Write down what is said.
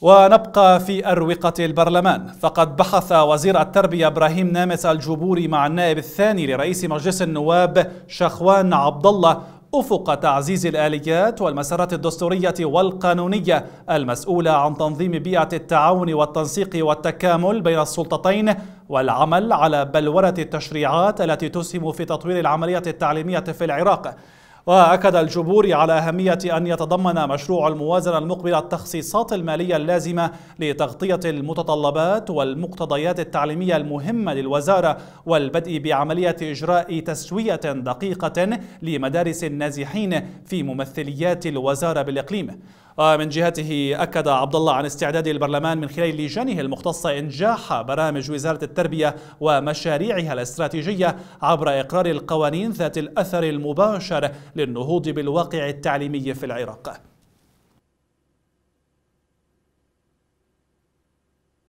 ونبقى في أروقة البرلمان فقد بحث وزير التربية إبراهيم نامس الجبوري مع النائب الثاني لرئيس مجلس النواب شخوان عبد الله أفق تعزيز الآليات والمسارات الدستورية والقانونية المسؤولة عن تنظيم بيئة التعاون والتنسيق والتكامل بين السلطتين والعمل على بلورة التشريعات التي تسهم في تطوير العملية التعليمية في العراق وأكد الجبور على أهمية أن يتضمن مشروع الموازنة المقبلة التخصيصات المالية اللازمة لتغطية المتطلبات والمقتضيات التعليمية المهمة للوزارة والبدء بعملية إجراء تسوية دقيقة لمدارس النازحين في ممثليات الوزارة بالإقليم ومن جهته أكد عبد الله عن استعداد البرلمان من خلال لجانه المختصة إنجاح برامج وزارة التربية ومشاريعها الاستراتيجية عبر إقرار القوانين ذات الأثر المباشر للنهوض بالواقع التعليمي في العراق